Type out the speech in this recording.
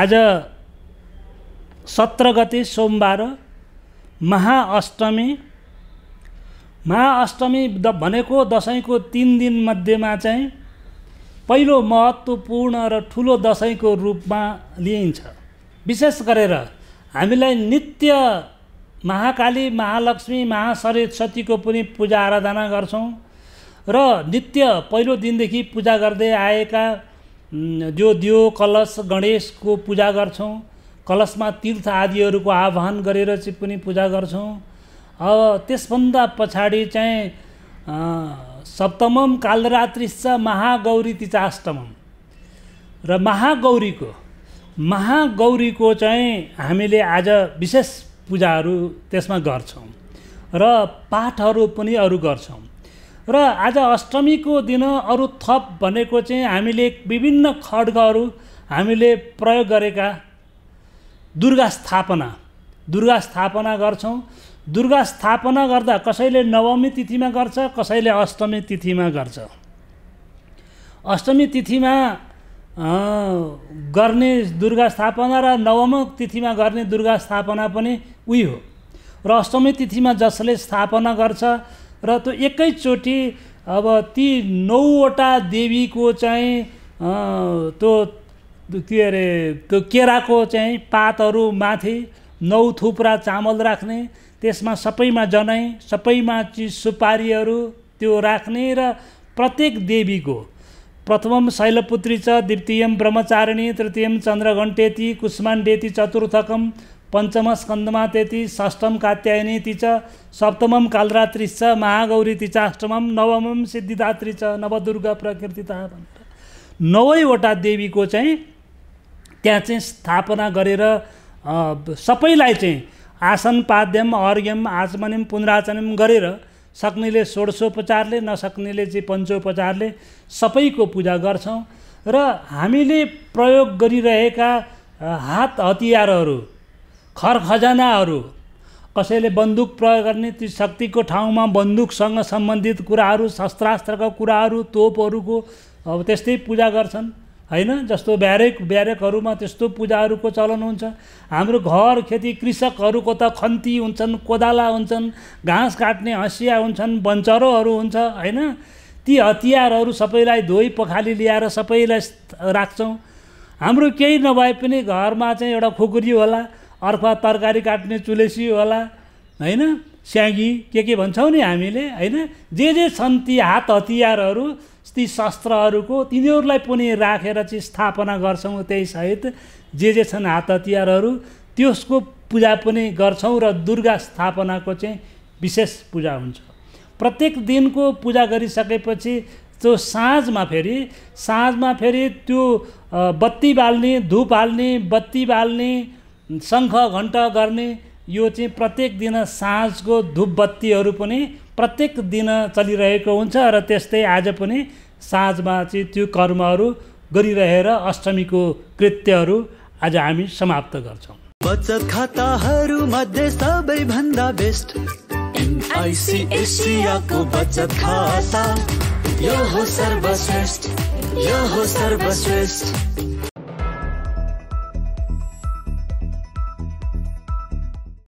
आज सत्र गते सोमबार महाअष्टमी महाअष्टमी द भनेको दसैँको तिन दिनमध्येमा चाहिँ पहिलो महत्त्वपूर्ण र ठुलो दसैँको रूपमा लिइन्छ विशेष गरेर हामीलाई नित्य महाकाली महालक्ष्मी महासरस्वतीको पनि पूजा आराधना गर्छौँ र नित्य पहिलो दिनदेखि पूजा गर्दै आएका जो दियो कलश गणेशको पूजा गर्छौँ कलशमा तीर्थ आदिहरूको आह्वान गरेर चाहिँ पनि पूजा गर्छौँ अब त्यसभन्दा पछाडि चाहिँ सप्तमम कालरात्रि कालरात्रिश्च महागौरी तिचाष्टमम र महागौरीको महागौरीको चाहिँ हामीले आज विशेष पूजाहरू त्यसमा गर्छौँ र पाठहरू पनि अरू गर्छौँ र आज अष्टमीको दिन अरू थप भनेको चाहिँ हामीले विभिन्न खड्गहरू हामीले प्रयोग गरेका दुर्गा स्थापना दुर्गा स्थापना गर्छौँ दुर्गा स्थापना गर्दा कसैले नवमी तिथिमा गर्छ कसैले अष्टमी तिथिमा गर्छ अष्टमी तिथिमा गर्ने दुर्गा स्थापना र नवम तिथिमा गर्ने दुर्गा स्थापना पनि उही हो र अष्टमी तिथिमा जसले स्थापना गर्छ र त्यो एकैचोटि अब ती नौवटा देवीको चाहिँ त्यो के अरे त्यो केराको चाहिँ पातहरू माथि नौ थुप्रा चामल राख्ने त्यसमा सबैमा जनै सबैमा चिज सुपारीहरू त्यो राख्ने र प्रत्येक देवीको प्रथम शैलपुत्री छ द्वितीय ब्रह्मचारिणी तृतीय चन्द्रघण्टेती कुष्माण्डेती चतुर्थकम पञ्चम स्कन्दमा त्यति षष्ठम कात्यायनी छ सप्तमम कालरात्रि छ महागौरी तिच अष्टमम नवमम सिद्धिदात्री छ नवदुर्गा प्रकृति त भनेर नौवैवटा देवीको चाहिँ त्यहाँ चाहिँ स्थापना गरेर सबैलाई चाहिँ आसन पाद्यम अर्घ्यम आचमनिम पुनराचनम गरेर सक्नेले षोडशोपचारले नसक्नेले चाहिँ पञ्चोपचारले सबैको पूजा गर्छौँ र हामीले प्रयोग गरिरहेका हात हतियारहरू खर खजानाहरू कसैले बन्दुक प्रयोग गर्ने ती शक्तिको ठाउँमा बन्दुकसँग सम्बन्धित कुराहरू शस्त्रास्त्रको कुराहरू तोपहरूको अब त्यस्तै पूजा गर्छन् होइन जस्तो ब्यारेक ब्यारेकहरूमा त्यस्तो पूजाहरूको चलन हुन्छ हाम्रो घर खेती कृषकहरूको त खन्ती हुन्छन् कोदाला हुन्छन् घाँस काट्ने हँसिया हुन्छन् बन्चरोहरू हुन्छ होइन ती हतियारहरू सबैलाई धोइ पखाली ल्याएर सबैलाई राख्छौँ हाम्रो केही नभए पनि घरमा चाहिँ एउटा खुकुरी होला अर्फा तरकारी काट्ने चुलेसी होला होइन स्यागी के के भन्छौँ नि हामीले होइन जे जे छन् ती हात हतियारहरू ती शस्त्रहरूको तिनीहरूलाई पनि राखेर चाहिँ स्थापना गर्छौँ त्यही सहित जे जे छन् हात हतियारहरू त्यसको पूजा पनि गर्छौँ र दुर्गा स्थापनाको चाहिँ विशेष पूजा हुन्छ प्रत्येक दिनको पूजा गरिसकेपछि त्यो साँझमा फेरि साँझमा फेरि त्यो बत्ती बाल्ने धुप हाल्ने बत्ती बाल्ने शङ्ख घण्ट गर्ने यो चाहिँ प्रत्येक दिन साँझको धुपबत्तीहरू पनि प्रत्येक दिन चलिरहेको हुन्छ र त्यस्तै आज पनि साँझमा चाहिँ त्यो कर्महरू गरिरहेर अष्टमीको कृत्यहरू आज हामी समाप्त गर्छौँ बचत खाताहरू मध्ये सबैभन्दा बेस्ट बचत खाता यो हो सर्वश्रेष्ठ यो हो सर्वश्रेष्ठ